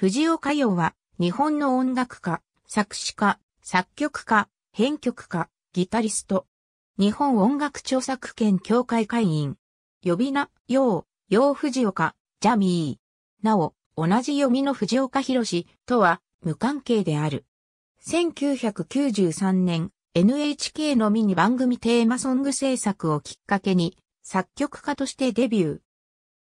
藤岡洋は、日本の音楽家、作詞家、作曲家、編曲家、ギタリスト。日本音楽著作権協会会員。呼び名、洋、洋藤岡、ジャミー。なお、同じ読みの藤岡博とは無関係である。1993年、NHK のミニ番組テーマソング制作をきっかけに、作曲家としてデビュー。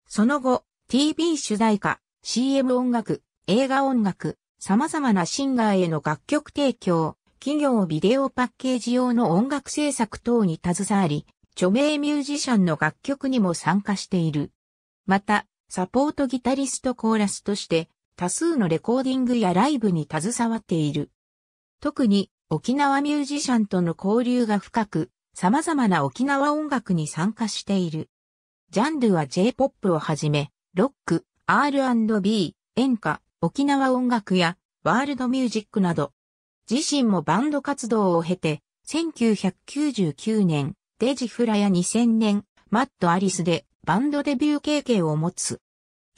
その後、TV 主題歌、CM 音楽、映画音楽、様々なシンガーへの楽曲提供、企業ビデオパッケージ用の音楽制作等に携わり、著名ミュージシャンの楽曲にも参加している。また、サポートギタリストコーラスとして、多数のレコーディングやライブに携わっている。特に、沖縄ミュージシャンとの交流が深く、様々な沖縄音楽に参加している。ジャンルは J-POP をはじめ、ロック、R&B、演歌、沖縄音楽やワールドミュージックなど、自身もバンド活動を経て、1999年、デジフラや2000年、マット・アリスでバンドデビュー経験を持つ。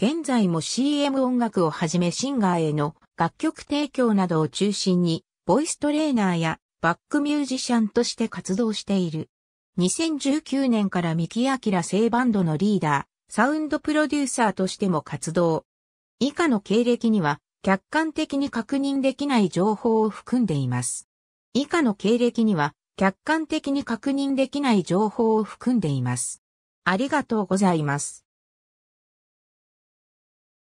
現在も CM 音楽をはじめシンガーへの楽曲提供などを中心に、ボイストレーナーやバックミュージシャンとして活動している。2019年から三木明製バンドのリーダー、サウンドプロデューサーとしても活動。以下の経歴には客観的に確認できない情報を含んでいます。以下の経歴には客観的に確認できない情報を含んでいます。ありがとうございます。